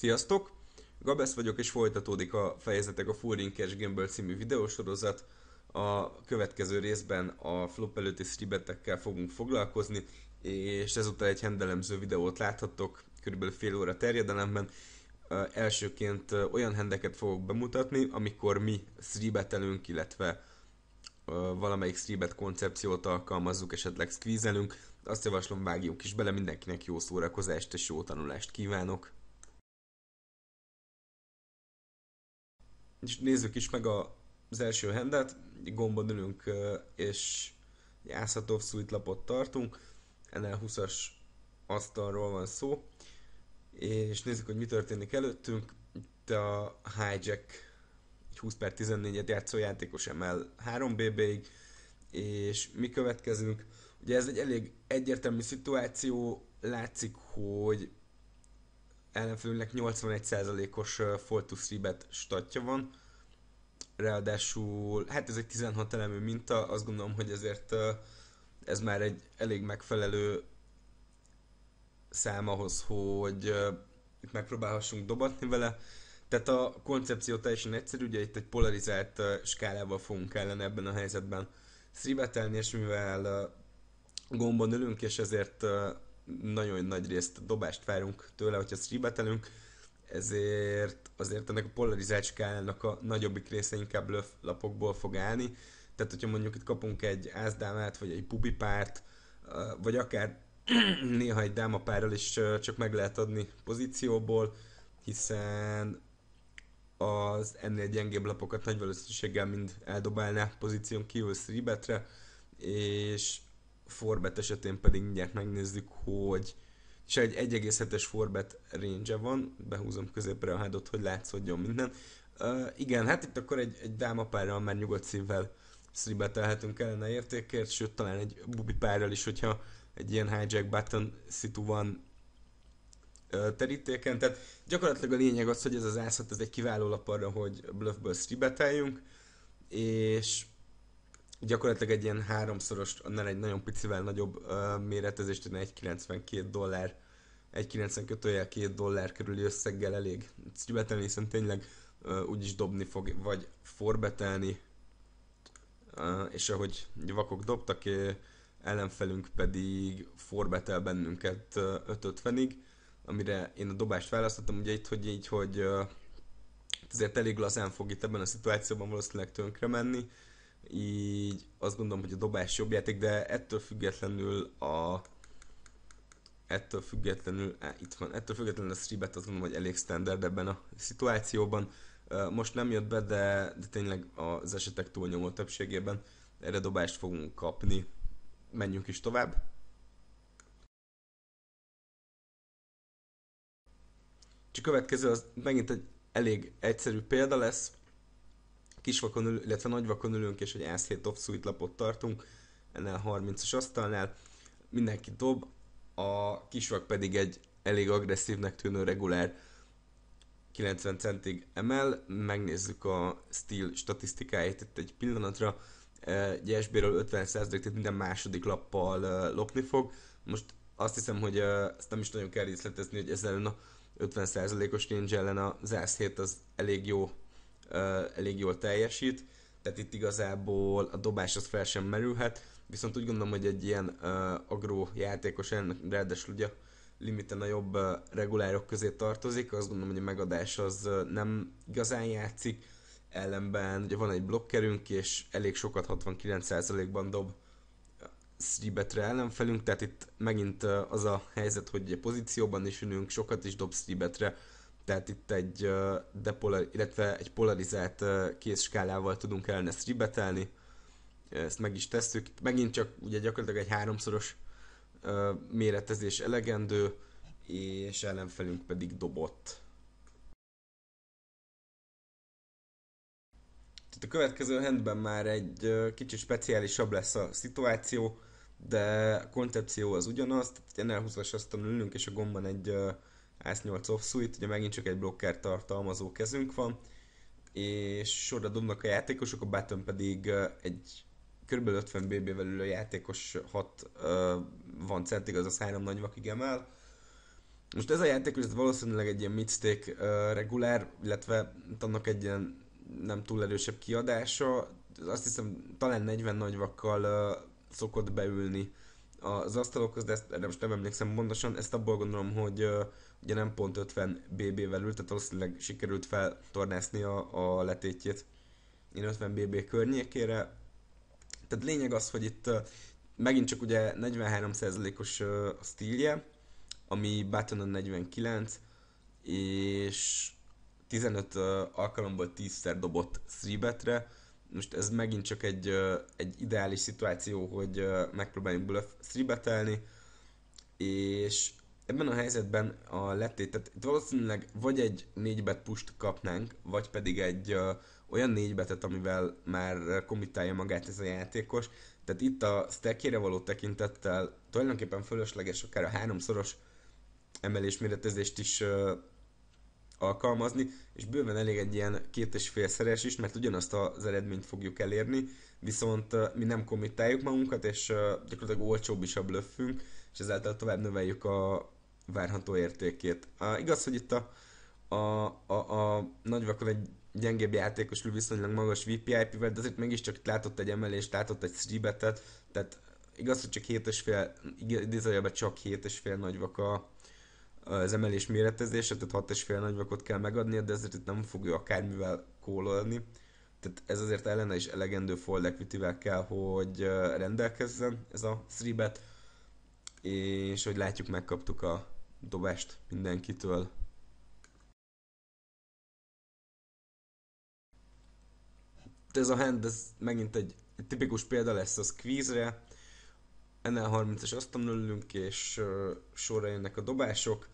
Sziasztok! Gabesz vagyok, és folytatódik a fejezetek a Full Ring Cash Gamble című videósorozat. A következő részben a flop előtti stribetekkel fogunk foglalkozni, és ezúttal egy hendelemző videót láthattok, körülbelül fél óra terjedelemben. Elsőként olyan hendeket fogok bemutatni, amikor mi stribetelünk, illetve valamelyik stribet koncepciót alkalmazzuk, esetleg squeezelünk. Azt javaslom, vágjuk is bele, mindenkinek jó szórakozást és jó tanulást kívánok! és nézzük is meg a, az első hendet, gombon ülünk, és Jászatov lapot tartunk, Ennél 20 as asztalról van szó, és nézzük, hogy mi történik előttünk. Itt a Hijack 20 per 14-et játszó játékos emel 3BB-ig, és mi következünk. Ugye ez egy elég egyértelmű szituáció, látszik, hogy ellenfélünknek 81%-os fall to statja van, ráadásul, hát ez egy 16 elemű minta, azt gondolom, hogy ezért ez már egy elég megfelelő szám ahhoz, hogy megpróbálhassunk dobatni vele. Tehát a koncepció teljesen egyszerű, ugye itt egy polarizált skálával fogunk ellen ebben a helyzetben szribetelni, és mivel gombon ülünk, és ezért nagyon nagy részt dobást várunk tőle, hogyha streabetelünk, ezért azért ennek a polarizált skálának a nagyobbik része inkább löf lapokból fog állni. Tehát, hogyha mondjuk itt kapunk egy ázdámát, vagy egy pubipárt, vagy akár néha egy dámapárral is csak meg lehet adni pozícióból, hiszen az ennél gyengébb lapokat nagy valószínűséggel mind eldobálná pozíción kívül 3 és Forbet esetén pedig mindjárt megnézzük, hogy és egy 1,7-es Forbet range van, behúzom középre a hádot, hogy látszódjon minden. Uh, igen, hát itt akkor egy, egy dámapárral már nyugodt szívvel szribetelhetünk a értékért, sőt talán egy bubi párral is, hogyha egy ilyen hijack button szitu van terítéken. Tehát gyakorlatilag a lényeg az, hogy ez az ászat, ez egy kiváló lap arra, hogy bluffből szribeteljünk, és gyakorlatilag egy ilyen háromszoros, annál egy nagyon picivel nagyobb uh, méretezést, egy 92 dollár, egy 90 kötőjel 2 dollár körüli összeggel elég betelni, hiszen tényleg uh, úgyis dobni fog, vagy forbetelni, uh, és ahogy vakok dobtak, ellenfelünk pedig forbetel bennünket uh, 5.50-ig, amire én a dobást választottam, ugye itt, hogy így, hogy uh, ezért elég lazán fog itt ebben a szituációban valószínűleg tönkre menni, így azt gondolom, hogy a dobás jobb játék, de ettől függetlenül a ettől függetlenül, á, itt van, ettől függetlenül a stribet azt gondolom, hogy elég standard ebben a szituációban. Most nem jött be, de, de tényleg az esetek túlnyomó többségében erre dobást fogunk kapni. Menjünk is tovább. Csak következő az megint egy elég egyszerű példa lesz, kisvakon, ül, illetve nagyvakon ülünk, és egy ászlét hét dobszújt lapot tartunk, ennél a 30-as asztalnál, mindenki dob, a kisvak pedig egy elég agresszívnek tűnő regulár 90 centig emel, megnézzük a Steel statisztikáit itt egy pillanatra, e, egy sb 50 százalék, tehát minden második lappal e, lopni fog. Most azt hiszem, hogy e, ezt nem is nagyon kell részletezni, hogy ezzel a 50%-os range ellen a 7 az elég jó elég jól teljesít, tehát itt igazából a dobás az fel sem merülhet, viszont úgy gondolom, hogy egy ilyen uh, agró játékos, ráadásul ugye limiten a jobb uh, regulárok közé tartozik, azt gondolom, hogy a megadás az uh, nem igazán játszik, ellenben ugye van egy blokkerünk, és elég sokat 69%-ban dob Sribetre ellenfelünk, tehát itt megint uh, az a helyzet, hogy pozícióban is ülünk, sokat is dob 3 tehát itt egy depolar, illetve egy polarizált kézskálával tudunk ellen ezt ribetelni. Ezt meg is tesszük. Itt megint csak ugye gyakorlatilag egy háromszoros méretezés elegendő, és ellenfelünk pedig dobott. Tehát a következő handben már egy kicsit speciálisabb lesz a szituáció, de a koncepció az ugyanaz, tehát egy NL20-as ülünk, és a gomban egy 108 offsuit, ugye megint csak egy blokker tartalmazó kezünk van, és sorra dobnak a játékosok, a Button pedig egy kb. 50 BB-vel ülő játékos 6 uh, van centig, a 3 nagy vakig emel. Most ez a játékos ez valószínűleg egy ilyen midstake uh, regulár, illetve annak egy ilyen nem túl erősebb kiadása. Azt hiszem talán 40 nagyvakkal uh, szokott beülni az asztalokhoz, de ezt erre most nem emlékszem pontosan. Ezt abból gondolom, hogy uh, ugye nem pont 50 BB-vel ült, tehát valószínűleg sikerült feltornászni a, a letétjét én 50 BB környékére. Tehát lényeg az, hogy itt megint csak ugye 43%-os a stílje, ami button 49, és 15 alkalomból 10-szer dobott 3 most ez megint csak egy, egy ideális szituáció, hogy megpróbáljunk bluff 3 és ebben a helyzetben a lettét, tehát itt valószínűleg vagy egy négybet pust kapnánk, vagy pedig egy ö, olyan négybetet, amivel már komitálja magát ez a játékos. Tehát itt a stackjére való tekintettel tulajdonképpen fölösleges akár a háromszoros emelés méretezést is ö, alkalmazni, és bőven elég egy ilyen két és félszeres is, mert ugyanazt az eredményt fogjuk elérni, viszont ö, mi nem komitáljuk magunkat, és ö, gyakorlatilag olcsóbb is a blöffünk, és ezáltal tovább növeljük a várható értékét. A, igaz, hogy itt a, a, a, a nagyvakon egy gyengébb játékosról viszonylag magas VPIP-vel, de azért mégiscsak látott egy emelést, látott egy szribetet, tehát igaz, hogy csak 7,5, idézőjelben csak 7,5 nagyvak a, az emelés méretezése, tehát 6,5 nagyvakot kell megadnia, de ezért itt nem fogja akármivel kólolni. Tehát ez azért ellene is elegendő fold equity kell, hogy rendelkezzen ez a 3 és hogy látjuk, megkaptuk a dobást mindenkitől. De hát ez a hand, ez megint egy, egy tipikus példa lesz a squeeze-re. NL30-es asztalon ülünk, és uh, sorra jönnek a dobások.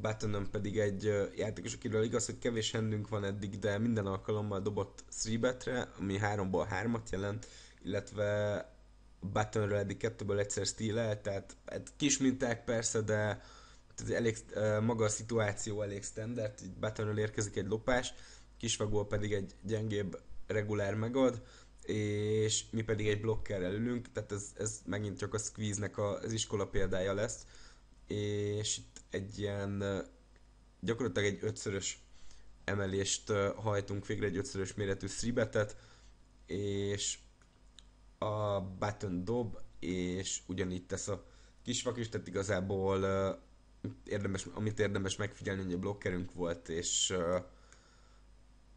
Buttonon pedig egy uh, játékos, akiről igaz, hogy kevés hendünk van eddig, de minden alkalommal dobott 3 ami 3-ból 3-at jelent, illetve Buttonről eddig 2-ből egyszer steal tehát hát kis minták persze, de tehát elég uh, maga a szituáció elég standard, így Buttonről érkezik egy lopás, kisvagó pedig egy gyengébb regulár megad, és mi pedig egy blokkerrel ülünk, tehát ez, ez megint csak a squeeze-nek a, az iskola példája lesz, és itt egy ilyen gyakorlatilag egy ötszörös emelést hajtunk végre, egy ötszörös méretű szribetet, és a button dob, és ugyanígy tesz a kisvak is, tehát igazából érdemes, amit érdemes megfigyelni, hogy a blokkerünk volt, és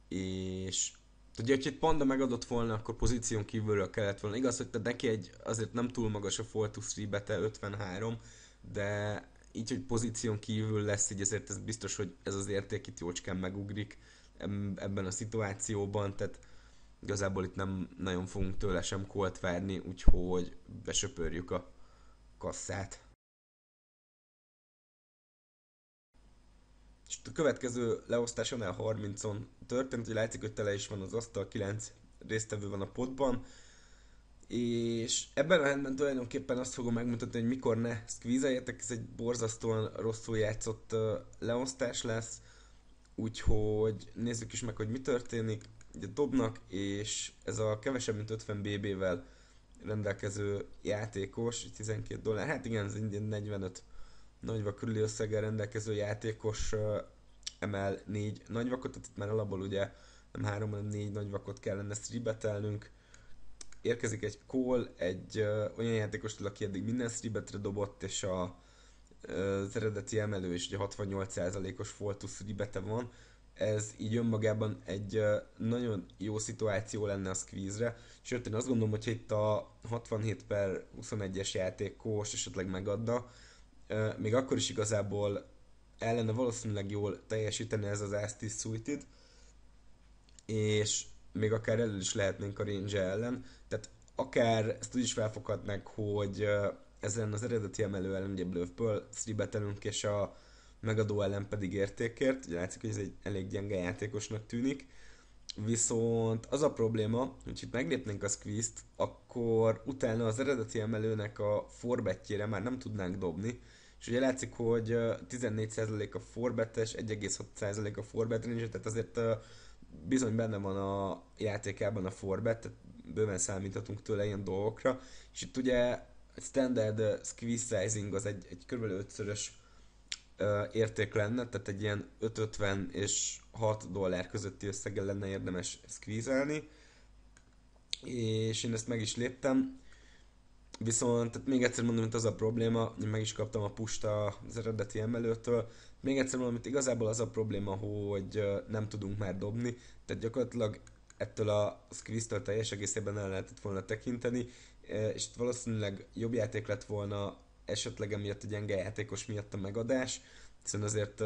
és Ugye, hogyha egy panda megadott volna, akkor pozíción kívülről kellett volna. Igaz, hogy te neki egy, azért nem túl magas a Fortus Rebete 53, de így, hogy pozíción kívül lesz, így ezért ez biztos, hogy ez az érték itt jócskán megugrik ebben a szituációban, tehát igazából itt nem nagyon fogunk tőle sem kolt várni, úgyhogy besöpörjük a kasszát. És a következő leosztáson el 30-on történt, hogy látszik, hogy tele is van az asztal, 9 résztvevő van a potban, és ebben a rendben tulajdonképpen azt fogom megmutatni, hogy mikor ne szkvízeljetek, ez egy borzasztóan rosszul játszott leosztás lesz, úgyhogy nézzük is meg, hogy mi történik. Ugye dobnak, és ez a kevesebb mint 50 BB-vel rendelkező játékos, 12 dollár, hát igen, ez 45 nagyva körüli összeggel rendelkező játékos emel négy nagyvakot, tehát itt már alapból ugye nem három, hanem négy nagyvakot kellene stribetelnünk. Érkezik egy call, egy ö, olyan játékos, aki eddig minden stribetre dobott, és a, ö, az eredeti emelő is ugye 68%-os foltus stribete van. Ez így önmagában egy ö, nagyon jó szituáció lenne a squeeze-re. Sőt, én azt gondolom, hogy itt a 67 per 21-es játékos esetleg megadna, még akkor is igazából ellene valószínűleg jól teljesíteni ez az Astis Suited, és még akár elő is lehetnénk a range -e ellen, tehát akár ezt úgy is felfoghatnánk, hogy ezen az eredeti emelő ellen ugye blöfből szribetelünk, és a megadó ellen pedig értékért, ugye látszik, hogy ez egy elég gyenge játékosnak tűnik, viszont az a probléma, hogy itt meglépnénk a squeeze akkor utána az eredeti emelőnek a forbetjére már nem tudnánk dobni, és ugye látszik, hogy 14% a forbetes, 1,6% a forbet tehát azért bizony benne van a játékában a forbet, tehát bőven számíthatunk tőle ilyen dolgokra, és itt ugye standard squeeze sizing az egy, egy kb. 5 érték lenne, tehát egy ilyen 550 50 és 6 dollár közötti összeggel lenne érdemes squeezelni, és én ezt meg is léptem, Viszont még egyszer mondom, hogy az a probléma, én meg is kaptam a pusta az eredeti emelőtől, még egyszer mondom, hogy igazából az a probléma, hogy nem tudunk már dobni, tehát gyakorlatilag ettől a squeeze-től teljes egészében el lehetett volna tekinteni, és itt valószínűleg jobb játék lett volna esetleg emiatt a gyenge játékos miatt a megadás, hiszen azért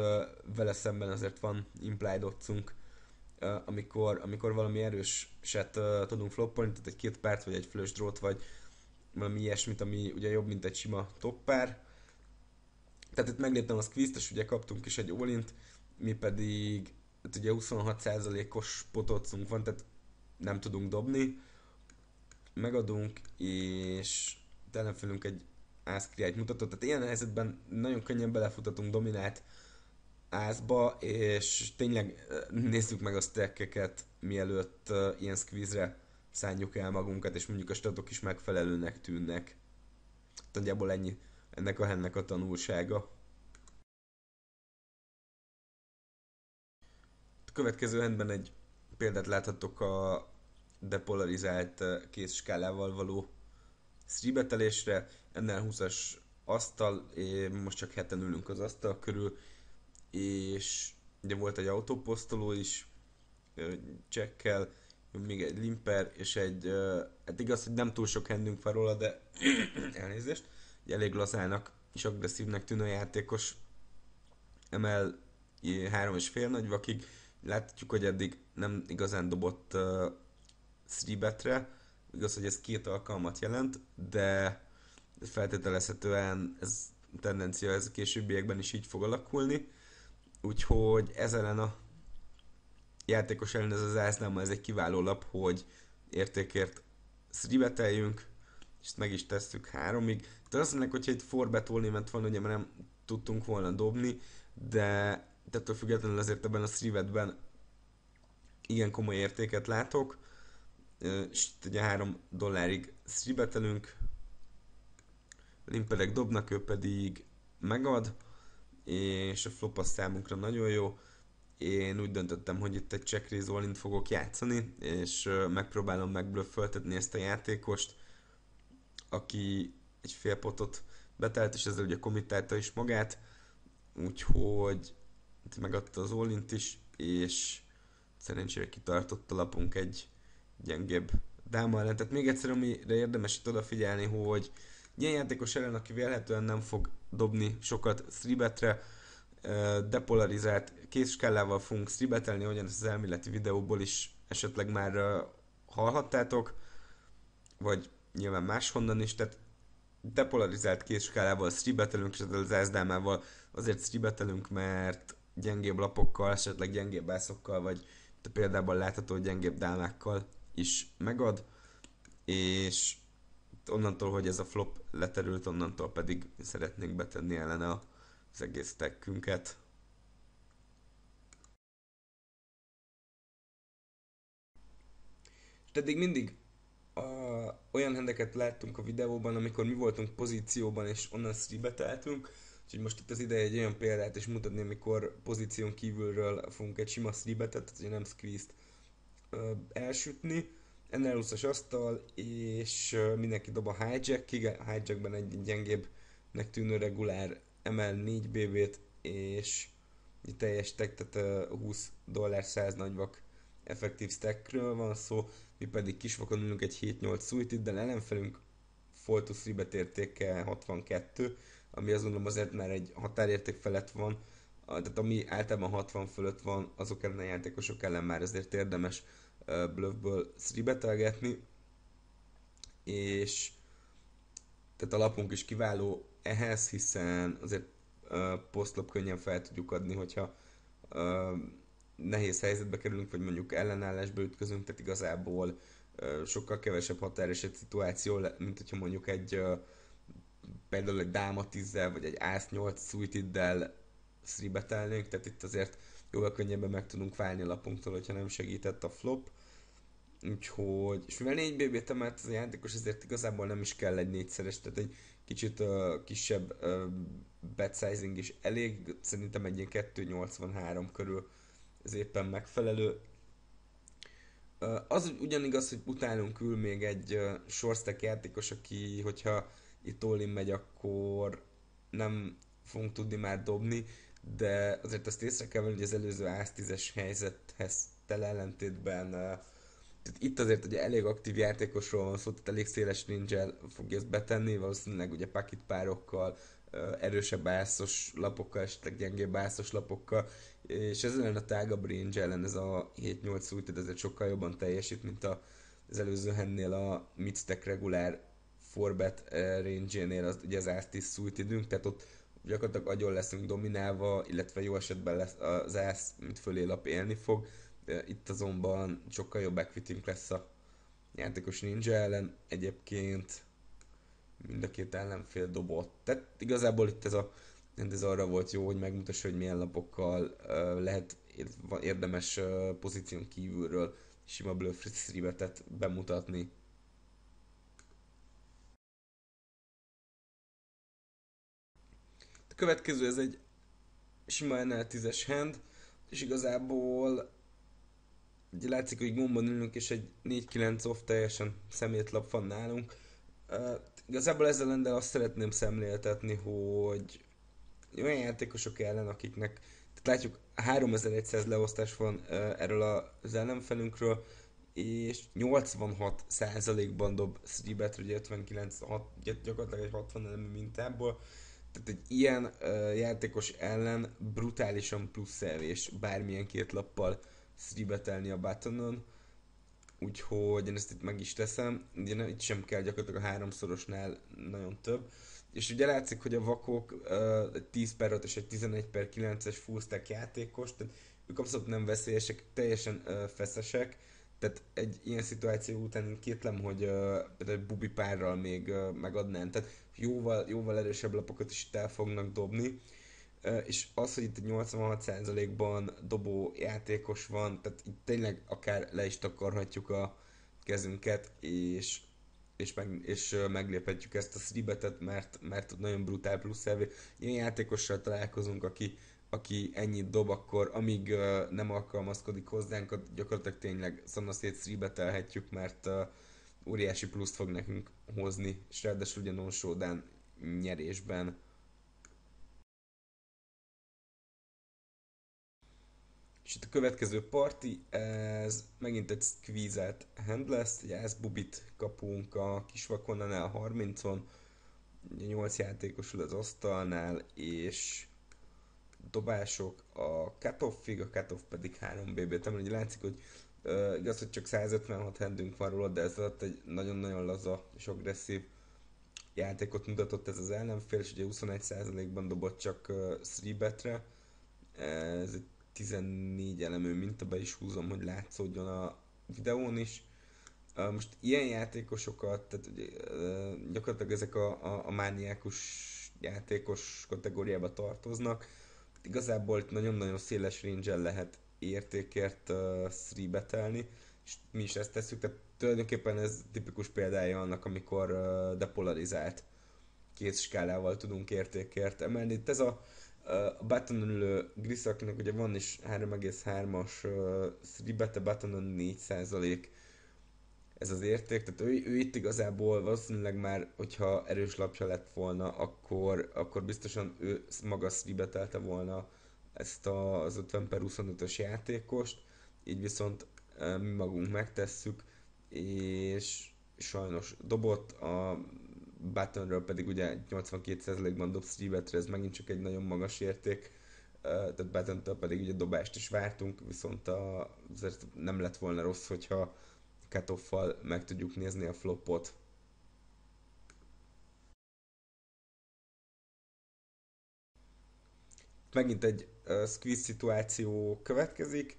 vele szemben azért van implied otcunk, amikor, amikor valami erőset tudunk floppolni, tehát egy két párt vagy egy flush drót vagy valami ilyesmit, ami ugye jobb, mint egy sima toppár. Tehát itt megléptem a squeeze és ugye kaptunk is egy olint, mi pedig hát ugye 26%-os potocunk van, tehát nem tudunk dobni. Megadunk, és ellenfelünk egy ászkriájt mutatott, tehát ilyen helyzetben nagyon könnyen belefutatunk dominált ászba, és tényleg eh, nézzük meg a stackeket, mielőtt eh, ilyen squeeze szánjuk el magunkat, és mondjuk a statok is megfelelőnek tűnnek. Nagyjából ennyi ennek a hennek a tanulsága. A következő hendben egy példát láthatok a depolarizált eh, kézskálával való szribetelésre. Ennél 20-as asztal, most csak heten ülünk az asztal körül, és ugye volt egy autóposztoló is eh, csekkel, még egy limper, és egy, hát igaz, hogy nem túl sok hendünk van róla, de elnézést, egy elég lazának és agresszívnek tűnő játékos emel három és fél vakig. Látjuk, hogy eddig nem igazán dobott uh, betre igaz, hogy ez két alkalmat jelent, de feltételezhetően ez tendencia ez a későbbiekben is így fog alakulni. Úgyhogy ez ellen a játékos ellen ez az ászlám, ez egy kiváló lap, hogy értékért szribeteljünk, és ezt meg is tesszük háromig. De azt mondják, hogyha egy forbetolni ment van, ugye nem tudtunk volna dobni, de ettől függetlenül azért ebben a szrivetben igen komoly értéket látok, és itt ugye 3 dollárig szribetelünk, limpedek dobnak, ő pedig megad, és a flop a számunkra nagyon jó én úgy döntöttem, hogy itt egy Csekri Zolint fogok játszani, és megpróbálom megblöfföltetni ezt a játékost, aki egy fél potot betelt, és ezzel ugye komitálta is magát, úgyhogy megadta az Olint is, és szerencsére kitartott a lapunk egy gyengébb dáma ellen. Tehát még egyszer, amire érdemes itt odafigyelni, hogy ilyen játékos ellen, aki vélhetően nem fog dobni sokat 3 depolarizált késkellával fogunk stribetelni, olyan az elméleti videóból is esetleg már hallhattátok, vagy nyilván máshonnan is, tehát depolarizált késkálával stribetelünk, és az ezdámával azért stribetelünk, mert gyengébb lapokkal, esetleg gyengébb ászokkal, vagy például látható gyengébb dálmákkal is megad, és onnantól, hogy ez a flop leterült, onnantól pedig szeretnénk betenni ellene a az egész tekkünket. És eddig mindig a, olyan hendeket láttunk a videóban, amikor mi voltunk pozícióban, és onnan sribeteltünk, úgyhogy most itt az ideje egy olyan példát is mutatni, amikor pozíción kívülről fogunk egy sima sribetet, tehát nem squeeze elsütni. Ennél 20 asztal, és mindenki dob a hijack hijackben egy gyengébbnek tűnő regulár emel 4 BB-t, és teljes stack, tehát 20 dollár 100 nagyvak effektív stackről van szó, mi pedig kisvakon ülünk egy 7-8 de ellenfelünk Foltus Ribet értéke 62, ami azt gondolom azért már egy határérték felett van, tehát ami általában 60 fölött van, azok ellen a játékosok ellen már ezért érdemes bluffből szribetelgetni, és tehát a lapunk is kiváló ehhez, hiszen azért uh, posztlap könnyen fel tudjuk adni, hogyha uh, nehéz helyzetbe kerülünk, vagy mondjuk ellenállásba ütközünk, tehát igazából uh, sokkal kevesebb határeset szituáció, mint hogyha mondjuk egy uh, például egy dáma 10 vagy egy ász 8 suitiddel szribetelnénk, tehát itt azért jóval könnyebben meg tudunk válni a lapunktól, hogyha nem segített a flop. Úgyhogy, és mivel 4 BB-t emelt az a játékos, ezért igazából nem is kell egy négyszeres, tehát egy kicsit uh, kisebb uh, bet sizing is elég, szerintem egy ilyen 283 körül ez éppen megfelelő. Uh, az ugyanigaz, hogy utánunk ül még egy uh, sorsztek játékos, aki, hogyha itt Olin megy, akkor nem fogunk tudni már dobni, de azért azt észre kell venni, hogy az előző AS10-es helyzethez tele ellentétben uh, tehát itt azért ugye elég aktív játékosról van szó, tehát elég széles ninja fogja ezt betenni, valószínűleg ugye pakit párokkal, erősebb ászos lapokkal, esetleg gyengébb ászos lapokkal, és ez ellen a tágabb range ellen ez a 7-8 új, ez ezért sokkal jobban teljesít, mint a, az előző hennél a mitztek regulár forbet range-nél az, ugye az 110 szújt időnk, tehát ott gyakorlatilag agyon leszünk dominálva, illetve jó esetben lesz az ász, mint fölé lap élni fog, itt azonban sokkal jobb equity lesz a játékos ninja ellen. Egyébként mind a két ellenfél dobott. Tehát igazából itt ez a ez arra volt jó, hogy megmutassa, hogy milyen lapokkal uh, lehet érdemes uh, pozíción kívülről sima bluff rivetet bemutatni. A következő ez egy sima NL10-es hand, és igazából Ugye látszik, hogy gombon ülünk, és egy 4-9 off teljesen szemétlap van nálunk. Uh, igazából ezzel lendel azt szeretném szemléltetni, hogy olyan játékosok ellen, akiknek tehát látjuk, 3100 leosztás van uh, erről az ellenfelünkről, és 86%-ban dob Sribet, bet ugye 59, 6, gyakorlatilag egy 60 elemi mintából. Tehát egy ilyen uh, játékos ellen brutálisan plusz elvés bármilyen két lappal szribetelni a buttonon, úgyhogy én ezt itt meg is teszem, ugye itt sem kell gyakorlatilag a háromszorosnál nagyon több, és ugye látszik, hogy a vakok uh, 10 per 5 és egy 11 per 9-es full stack játékos, tehát ők abszolút nem veszélyesek, teljesen uh, feszesek, tehát egy ilyen szituáció után kétlem, hogy uh, például Bubi párral még uh, megadnám, tehát jóval, jóval erősebb lapokat is itt el fognak dobni, és az, hogy itt 86%-ban dobó játékos van, tehát itt tényleg akár le is takarhatjuk a kezünket, és és, meg, és megléphetjük ezt a szribetet, mert, mert nagyon brutál plusz elvé. Ilyen játékossal találkozunk, aki, aki ennyit dob, akkor amíg uh, nem alkalmazkodik hozzánk, gyakorlatilag tényleg szanaszét szribetelhetjük, mert uh, óriási pluszt fog nekünk hozni, és ráadásul ugye non nyerésben És itt a következő parti, ez megint egy squeezelt hand lesz, ugye ez bubit kapunk a kisvakonnál 30-on, 8 játékosul az asztalnál, és dobások a cutoffig, a cut pedig 3 bb t ugye látszik, hogy uh, igaz, hogy csak 156 hendünk van róla, de ez alatt egy nagyon-nagyon laza és agresszív játékot mutatott ez az ellenfél, és ugye 21%-ban dobott csak uh, 3 betre, ez egy 14 elemű be is húzom, hogy látszódjon a videón is. Most ilyen játékosokat, tehát ugye, gyakorlatilag ezek a, a, a mániákus játékos kategóriába tartoznak. Igazából itt nagyon-nagyon széles range lehet értékért uh, szribetelni, és mi is ezt tesszük, tehát tulajdonképpen ez tipikus példája annak, amikor uh, depolarizált két skálával tudunk értékért emelni. Itt ez a a Buttonon ülő Gris, akinek ugye van is 3,3-as uh, ribete, Buttonon 4% ez az érték, tehát ő, ő itt igazából valószínűleg már, hogyha erős lapja lett volna, akkor, akkor biztosan ő maga szribetelte volna ezt a, az 50 per 25-ös játékost, így viszont mi magunk megtesszük, és sajnos dobott a Buttonről pedig ugye 82%-ban dob 3 ez megint csak egy nagyon magas érték, tehát button pedig ugye dobást is vártunk, viszont a, azért nem lett volna rossz, hogyha Katoffal meg tudjuk nézni a flopot. Megint egy uh, squeeze szituáció következik,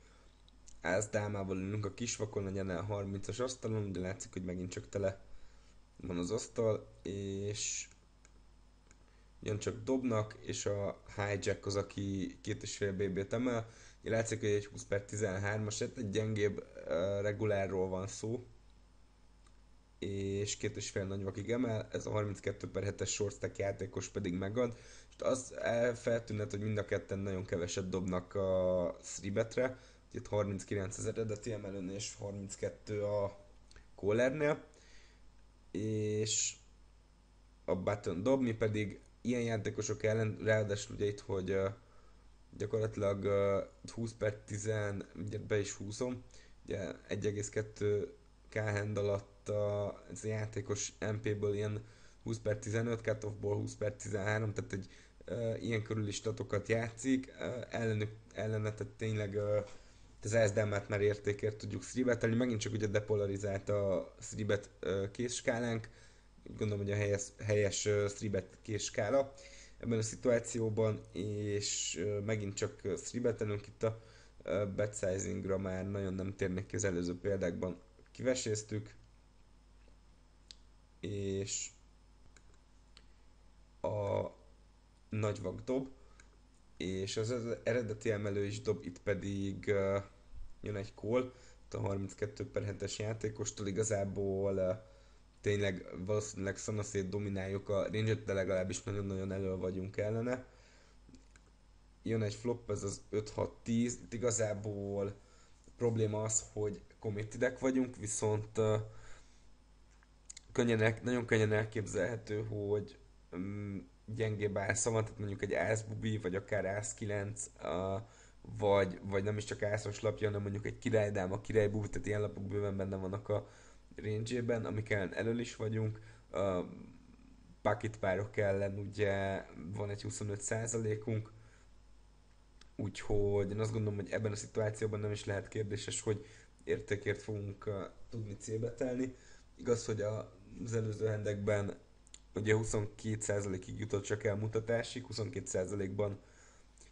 ez dámával ülünk a kisvakon, a 30-as asztalon, de látszik, hogy megint csak tele van az asztal, és jön csak dobnak, és a hijack az, aki két és fél BB-t emel, látszik, hogy egy 20 per 13-as, egy gyengébb uh, regulárról van szó, és két és fél nagy vakig emel, ez a 32 per 7-es shortstack játékos pedig megad, és az feltűnhet, hogy mind a ketten nagyon keveset dobnak a 3 itt 39 az eredeti emelőn, és 32 a Kohlernél, és a button dobni pedig ilyen játékosok ellen, ráadásul ugye itt, hogy gyakorlatilag 20 per 10, mindjárt be is húzom, ugye 1,2 k hand alatt a, ez a játékos MP-ből ilyen 20 per 15, cut 20 per 13, tehát egy ilyen körüli statokat játszik, ellenük, ellenetet tényleg az SDM-et már értékért tudjuk szribetelni, megint csak ugye depolarizált a szribet készskálánk, gondolom, hogy a helyes, helyes szribet készskála ebben a szituációban, és megint csak szribetelünk itt a betsizingra már nagyon nem térnek ki az előző példákban. Kiveséztük, és a nagy dob és az, eredeti emelő is dob, itt pedig uh, jön egy gól, a 32 per 7-es játékostól igazából uh, tényleg valószínűleg szanaszét domináljuk a range de legalábbis nagyon-nagyon elő vagyunk ellene. Jön egy flop, ez az 5-6-10, igazából a probléma az, hogy committedek vagyunk, viszont uh, könnyen, el, nagyon könnyen elképzelhető, hogy um, gyengébb ásza van, tehát mondjuk egy ászbubi, vagy akár ász 9, a, vagy, vagy nem is csak ászos lapja, hanem mondjuk egy királydám, a királybubi, tehát ilyen lapok bőven benne vannak a range amik amikkel elől is vagyunk. A párok ellen ugye van egy 25%-unk, úgyhogy én azt gondolom, hogy ebben a szituációban nem is lehet kérdéses, hogy értékért fogunk tudni tudni célbetelni. Igaz, hogy a, az előző hendekben ugye 22%-ig jutott csak el mutatásig, 22%-ban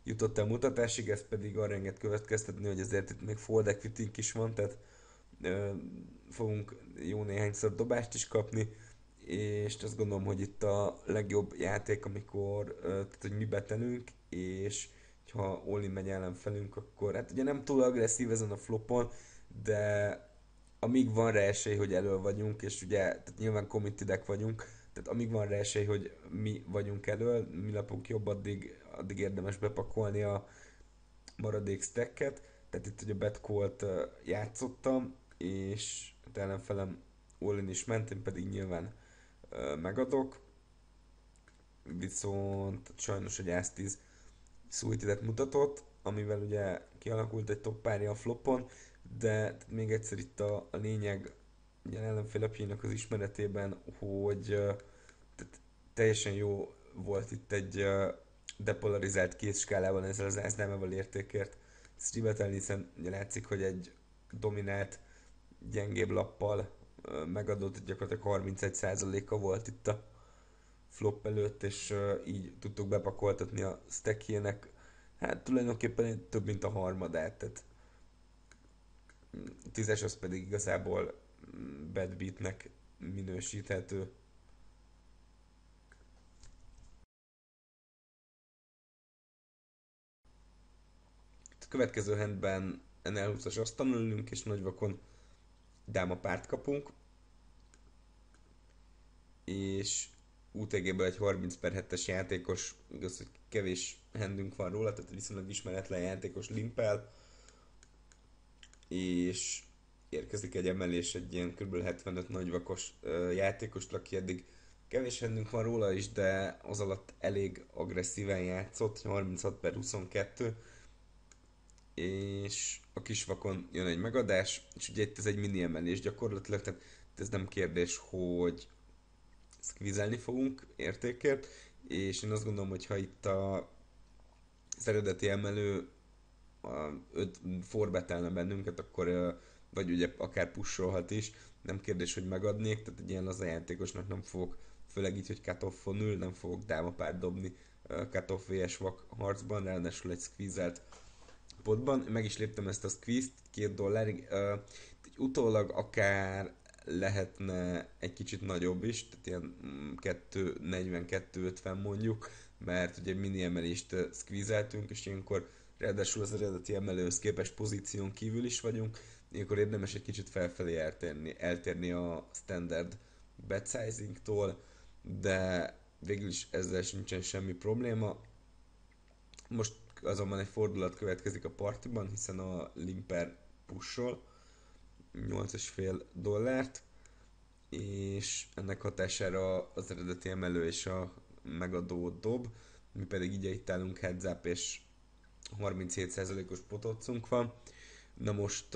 jutott el mutatásig, ez pedig arra enged következtetni, hogy azért itt még fold equity is van, tehát ö, fogunk jó néhányszor dobást is kapni, és azt gondolom, hogy itt a legjobb játék, amikor, ö, tehát hogy mi betelünk, és ha Oli megy ellenfelünk, akkor hát ugye nem túl agresszív ezen a flopon, de amíg van rá esély, hogy elől vagyunk, és ugye tehát nyilván committedek vagyunk, tehát amíg van rá esély, hogy mi vagyunk elől, mi lapunk jobb, addig, addig érdemes bepakolni a maradék stacket. Tehát itt ugye Betcolt játszottam, és hát ellenfelem Olin is ment, én pedig nyilván megadok. Viszont sajnos egy S10 szújtidet mutatott, amivel ugye kialakult egy top párja a flopon, de még egyszer itt a, a lényeg ilyen ellenfél apjának az ismeretében, hogy teljesen jó volt itt egy depolarizált két skálában ezzel az ázdálmával értékért szívetelni, hiszen ugye látszik, hogy egy dominált, gyengébb lappal megadott gyakorlatilag 31%-a volt itt a flop előtt, és így tudtuk bepakoltatni a stackjének. Hát tulajdonképpen több, mint a harmadát, tehát tízes az pedig igazából bad beatnek minősíthető. A következő hendben NL20-as azt tanulunk, és nagyvakon dáma párt kapunk, és UTG-ből egy 30 per 7-es játékos, igaz, hogy kevés hendünk van róla, tehát viszonylag ismeretlen játékos limpel, és érkezik egy emelés, egy ilyen kb. 75 nagyvakos játékos aki eddig kevés hennünk van róla is, de az alatt elég agresszíven játszott, 36 per 22, és a kisvakon jön egy megadás, és ugye itt ez egy mini emelés gyakorlatilag, tehát ez nem kérdés, hogy szkvizelni fogunk értékért, és én azt gondolom, hogy ha itt a az eredeti emelő a, öt forbetelne bennünket, akkor vagy ugye akár pusolhat is, nem kérdés, hogy megadnék, tehát egy ilyen az a játékosnak nem fogok, főleg így, hogy katoffon ül, nem fogok dámapárt dobni katoff vs vak harcban, ráadásul egy squeezelt potban. Meg is léptem ezt a squeeze két dollárig, uh, utólag akár lehetne egy kicsit nagyobb is, tehát ilyen 240-250 mm, mondjuk, mert ugye mini emelést squeezeltünk, és ilyenkor ráadásul az eredeti emelőhöz képest pozíción kívül is vagyunk, ilyenkor érdemes egy kicsit felfelé eltérni, eltérni a standard bet sizing-tól, de végül is ezzel sincsen semmi probléma. Most azonban egy fordulat következik a partiban, hiszen a Limper pushol 8,5 dollárt, és ennek hatására az eredeti emelő és a megadó dob, mi pedig így itt állunk heads up és 37%-os potocunk van. Na most,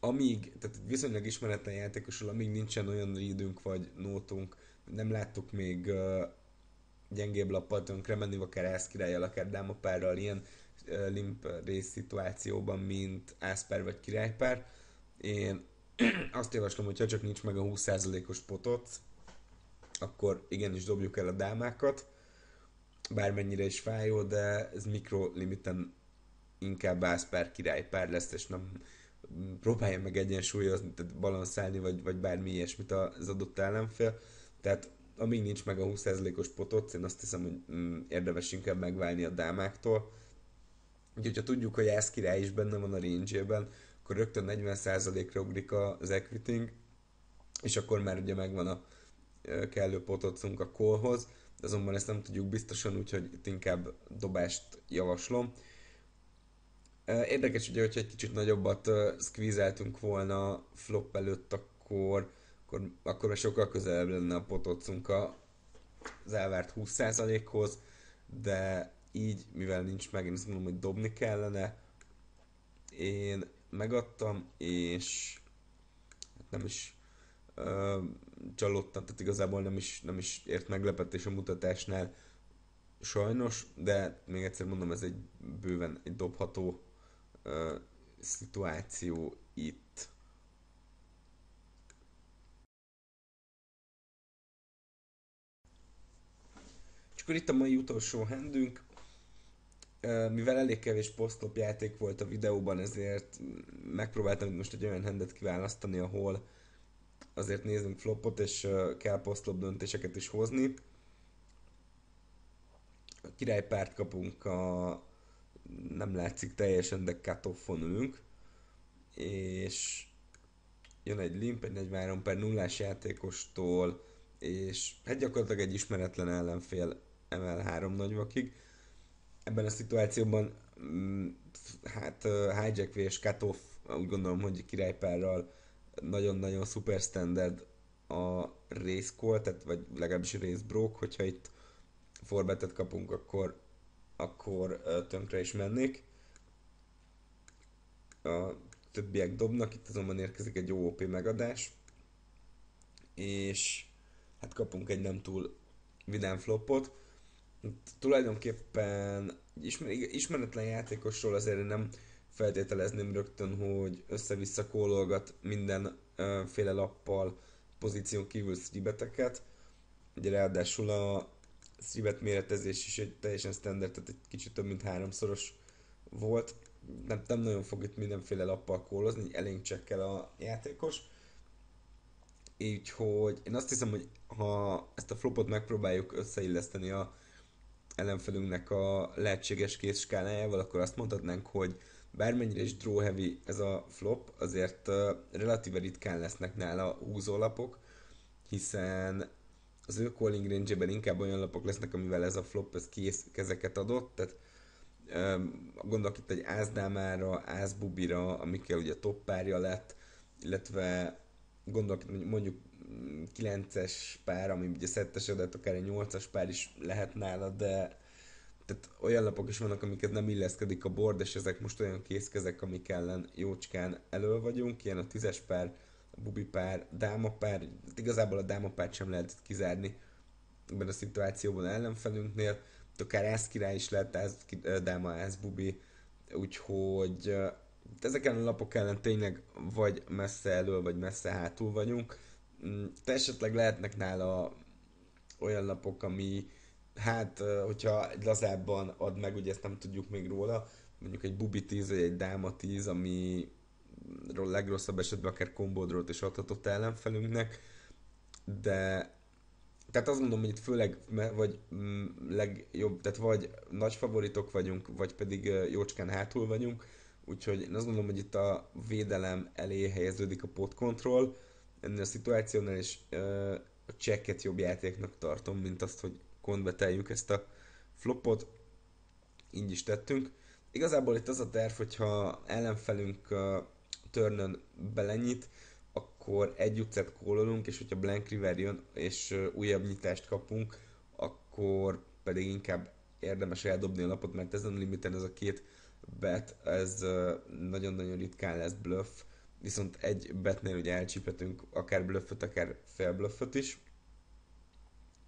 amíg, tehát viszonylag ismeretlen játékosul, amíg nincsen olyan időnk vagy nótunk, nem láttuk még gyengébb lappal tönkre menni, akár Ász királyjal, akár dámapárral, ilyen limp rész szituációban, mint ászpár vagy királypár. Én azt javaslom, hogy ha csak nincs meg a 20%-os potot, akkor igenis dobjuk el a dámákat, bármennyire is fájó, de ez mikrolimiten inkább király királypár lesz, és nem próbálja meg egyensúlyozni, tehát balanszálni, vagy, vagy bármi ilyesmit az adott ellenfél. Tehát amíg nincs meg a 20%-os potot, én azt hiszem, hogy mm, érdemes inkább megválni a dámáktól. Úgyhogy ha tudjuk, hogy Ász király is benne van a range akkor rögtön 40%-ra ugrik az equity és akkor már ugye megvan a kellő potocunk a kolhoz, azonban ezt nem tudjuk biztosan, úgyhogy itt inkább dobást javaslom. Érdekes ugye, hogyha egy kicsit nagyobbat szkvízeltünk volna flop előtt, akkor, akkor, akkor sokkal közelebb lenne a potocunk az elvárt 20%-hoz, de így, mivel nincs meg, én azt mondom, hogy dobni kellene, én megadtam, és nem is ö, csalódtam, tehát igazából nem is, nem is ért meglepetés a mutatásnál, sajnos, de még egyszer mondom, ez egy bőven egy dobható szituáció itt. És akkor itt a mai utolsó hendünk, mivel elég kevés posztlop játék volt a videóban, ezért megpróbáltam most egy olyan hendet kiválasztani, ahol azért nézünk flopot, és kell posztlop döntéseket is hozni. A királypárt kapunk a nem látszik teljesen, de cutoffon ülünk, és jön egy limp, egy 43 per 0 játékostól, és hát gyakorlatilag egy ismeretlen ellenfél emel három nagyvakig. Ebben a szituációban mm, hát hijack és cutoff úgy gondolom, hogy királypárral nagyon-nagyon super standard a race call, tehát vagy legalábbis race broke, hogyha itt forbetet kapunk, akkor akkor tönkre is mennék. A többiek dobnak, itt azonban érkezik egy OOP megadás, és hát kapunk egy nem túl vidám flopot. Tulajdonképpen ismer- ismeretlen játékosról azért nem feltételezném rögtön, hogy össze-vissza kólolgat mindenféle lappal pozíción kívül szribeteket. Ugye ráadásul a szívet méretezés is egy teljesen standard, tehát egy kicsit több mint háromszoros volt. Nem, nem nagyon fog itt mindenféle lappal kólozni, elénk csekkel a játékos. Úgyhogy én azt hiszem, hogy ha ezt a flopot megpróbáljuk összeilleszteni a ellenfelünknek a lehetséges készskálájával, akkor azt mondhatnánk, hogy bármennyire is draw heavy ez a flop, azért uh, relatíve ritkán lesznek nála húzólapok, hiszen az ő calling range inkább olyan lapok lesznek, amivel ez a flop ez kész kezeket adott, tehát gondolok itt egy Ázdámára, Ázbubira, amikkel ugye top párja lett, illetve gondolok itt mondjuk 9-es mm, pár, ami ugye szettesedett, akár egy 8-as pár is lehet nála, de tehát olyan lapok is vannak, amiket nem illeszkedik a bord, és ezek most olyan készkezek, amik ellen jócskán elő vagyunk, ilyen a tízes pár, bubi pár, dáma pár, igazából a dáma pár sem lehet kizárni ebben a szituációban ellenfelünknél, akár ez király is lehet, ez, dáma, ez bubi, úgyhogy ezeken a lapok ellen tényleg vagy messze elől, vagy messze hátul vagyunk. Mm, te esetleg lehetnek nála olyan lapok, ami hát, hogyha egy lazábban ad meg, ugye ezt nem tudjuk még róla, mondjuk egy bubi 10 vagy egy dáma 10, ami legrosszabb esetben akár kombódrót is adhatott ellenfelünknek, de tehát azt mondom, hogy itt főleg vagy mm, legjobb, tehát vagy nagy favoritok vagyunk, vagy pedig jócskán hátul vagyunk, úgyhogy én azt mondom, hogy itt a védelem elé helyeződik a potkontroll, ennél a szituációnál is a csekket jobb játéknak tartom, mint azt, hogy konveteljük ezt a flopot, így is tettünk. Igazából itt az a terv, hogyha ellenfelünk a törnön belenyit, akkor egy utcát kólolunk, és hogyha Blank River jön, és újabb nyitást kapunk, akkor pedig inkább érdemes eldobni a lapot, mert ezen a limiten ez a két bet, ez nagyon-nagyon ritkán lesz bluff, viszont egy betnél ugye elcsíphetünk akár bluffot, akár fél bluffot is.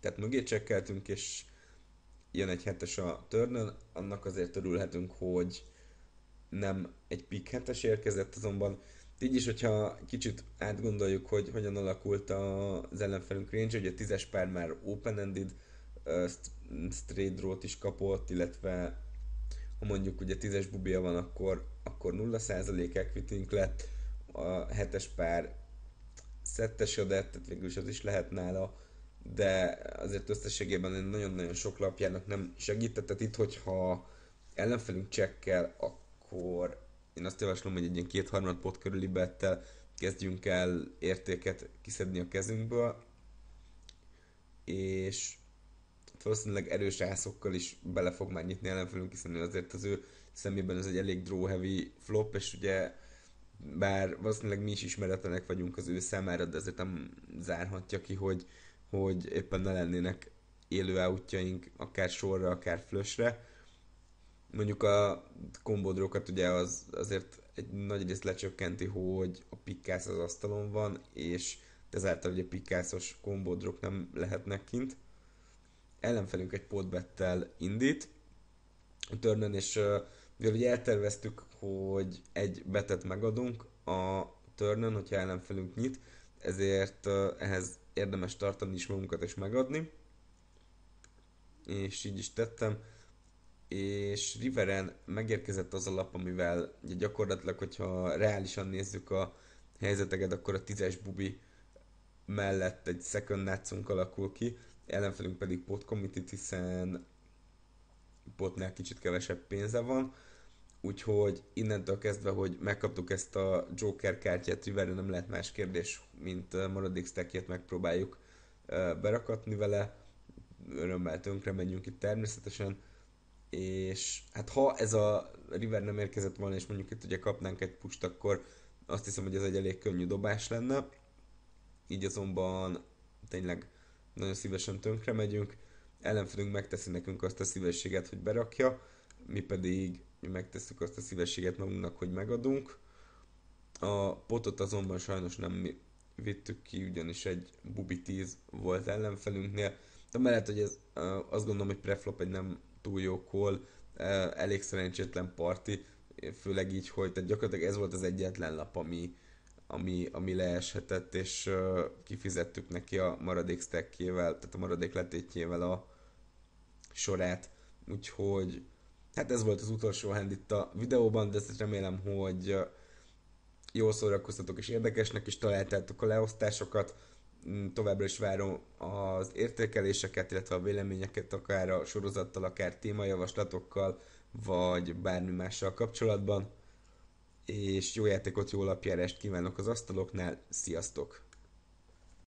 Tehát mögé csekkeltünk, és jön egy hetes a törnön, annak azért örülhetünk, hogy nem egy pick hetes érkezett, azonban így is, hogyha kicsit átgondoljuk, hogy hogyan alakult az ellenfelünk range, ugye a tízes pár már open-ended, uh, straight draw-t is kapott, illetve ha mondjuk ugye tízes bubia van, akkor, akkor 0% equity lett, a hetes pár szettes adett, tehát végül is az is lehet nála, de azért összességében nagyon-nagyon sok lapjának nem segített, tehát itt, hogyha ellenfelünk csekkel, akkor akkor én azt javaslom, hogy egy ilyen kétharmad pot körüli bettel kezdjünk el értéket kiszedni a kezünkből, és valószínűleg erős ászokkal is bele fog már nyitni ellenfelünk, hiszen azért az ő szemében ez egy elég draw heavy flop, és ugye bár valószínűleg mi is ismeretlenek vagyunk az ő számára, de azért nem zárhatja ki, hogy, hogy éppen ne lennének élő outjaink, akár sorra, akár flösre mondjuk a kombodrókat ugye az azért egy nagy részt lecsökkenti, hogy a pikkász az asztalon van, és ezáltal ugye pikkászos kombodrók nem lehetnek kint. Ellenfelünk egy potbettel indít a törnön, és mivel ugye elterveztük, hogy egy betet megadunk a törnön, hogyha ellenfelünk nyit, ezért ehhez érdemes tartani is magunkat és megadni. És így is tettem és Riveren megérkezett az a lap, amivel ugye gyakorlatilag, hogyha reálisan nézzük a helyzeteket, akkor a tízes bubi mellett egy second netzunk alakul ki, ellenfelünk pedig pot committed, hiszen potnál kicsit kevesebb pénze van, úgyhogy innentől kezdve, hogy megkaptuk ezt a Joker kártyát, riveren, nem lehet más kérdés, mint maradék stackjét megpróbáljuk berakatni vele, örömmel tönkre menjünk itt természetesen, és hát ha ez a River nem érkezett volna, és mondjuk itt ugye kapnánk egy pust, akkor azt hiszem, hogy ez egy elég könnyű dobás lenne. Így azonban tényleg nagyon szívesen tönkre megyünk, ellenfelünk megteszi nekünk azt a szívességet, hogy berakja, mi pedig megtesszük azt a szívességet magunknak, hogy megadunk. A potot azonban sajnos nem mi vittük ki, ugyanis egy bubi 10 volt ellenfelünknél, de mellett, hogy ez, azt gondolom, hogy preflop egy nem túl jó call, elég szerencsétlen parti, főleg így, hogy tehát gyakorlatilag ez volt az egyetlen lap, ami, ami, ami leeshetett, és kifizettük neki a maradék stackjével, tehát a maradék letétjével a sorát, úgyhogy hát ez volt az utolsó hand itt a videóban, de ezt remélem, hogy jól szórakoztatok és érdekesnek is találtátok a leosztásokat, Mm, továbbra is várom az értékeléseket, illetve a véleményeket akár a sorozattal, akár témajavaslatokkal, vagy bármi mással kapcsolatban. És jó játékot, jó lapjárást kívánok az asztaloknál, sziasztok!